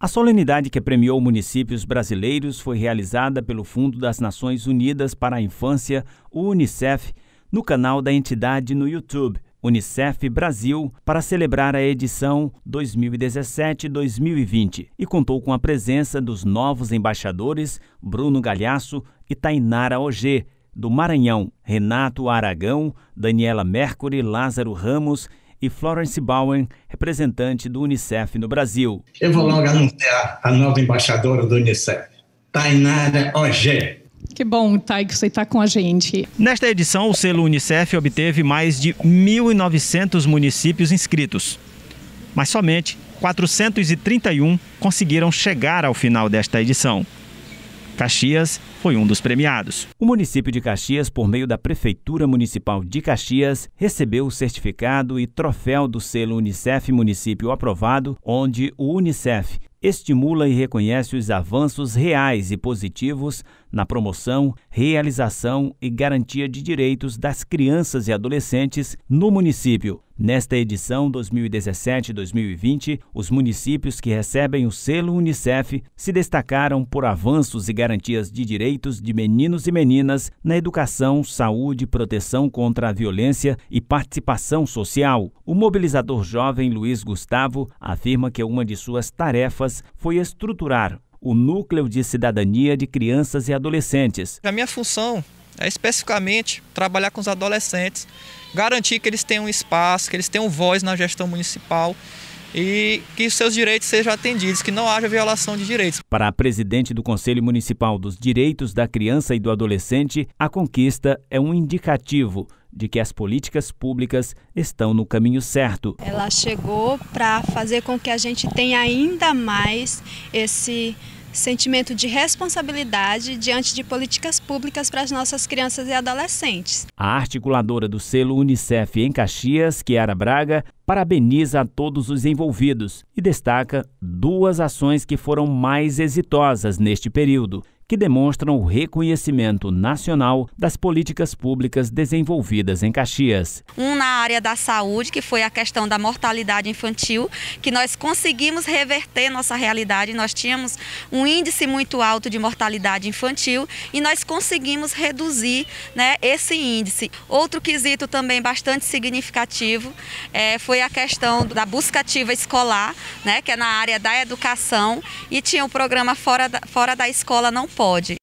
A solenidade que premiou municípios brasileiros foi realizada pelo Fundo das Nações Unidas para a Infância, o UNICEF, no canal da entidade no YouTube, Unicef Brasil, para celebrar a edição 2017-2020 e contou com a presença dos novos embaixadores Bruno Galhaço e Tainara Ogê, do Maranhão, Renato Aragão, Daniela Mercury, Lázaro Ramos e Florence Bowen, representante do Unicef no Brasil. Eu vou logo anunciar a nova embaixadora do Unicef, Tainara Ogê. Que bom, Thay, que você está com a gente. Nesta edição, o selo Unicef obteve mais de 1.900 municípios inscritos. Mas somente 431 conseguiram chegar ao final desta edição. Caxias foi um dos premiados. O município de Caxias, por meio da Prefeitura Municipal de Caxias, recebeu o certificado e troféu do selo Unicef Município Aprovado, onde o Unicef estimula e reconhece os avanços reais e positivos na promoção, realização e garantia de direitos das crianças e adolescentes no município Nesta edição 2017-2020, os municípios que recebem o selo Unicef se destacaram por avanços e garantias de direitos de meninos e meninas na educação, saúde, proteção contra a violência e participação social. O mobilizador jovem Luiz Gustavo afirma que uma de suas tarefas foi estruturar o Núcleo de Cidadania de Crianças e Adolescentes. A minha função é especificamente trabalhar com os adolescentes, garantir que eles tenham espaço, que eles tenham voz na gestão municipal e que seus direitos sejam atendidos, que não haja violação de direitos. Para a presidente do Conselho Municipal dos Direitos da Criança e do Adolescente, a conquista é um indicativo de que as políticas públicas estão no caminho certo. Ela chegou para fazer com que a gente tenha ainda mais esse sentimento de responsabilidade diante de políticas públicas para as nossas crianças e adolescentes. A articuladora do selo Unicef em Caxias, Kiara Braga, parabeniza a todos os envolvidos e destaca duas ações que foram mais exitosas neste período que demonstram o reconhecimento nacional das políticas públicas desenvolvidas em Caxias. Um na área da saúde, que foi a questão da mortalidade infantil, que nós conseguimos reverter nossa realidade. Nós tínhamos um índice muito alto de mortalidade infantil e nós conseguimos reduzir né, esse índice. Outro quesito também bastante significativo é, foi a questão da busca ativa escolar, né, que é na área da educação, e tinha o programa Fora da, Fora da Escola Não pode.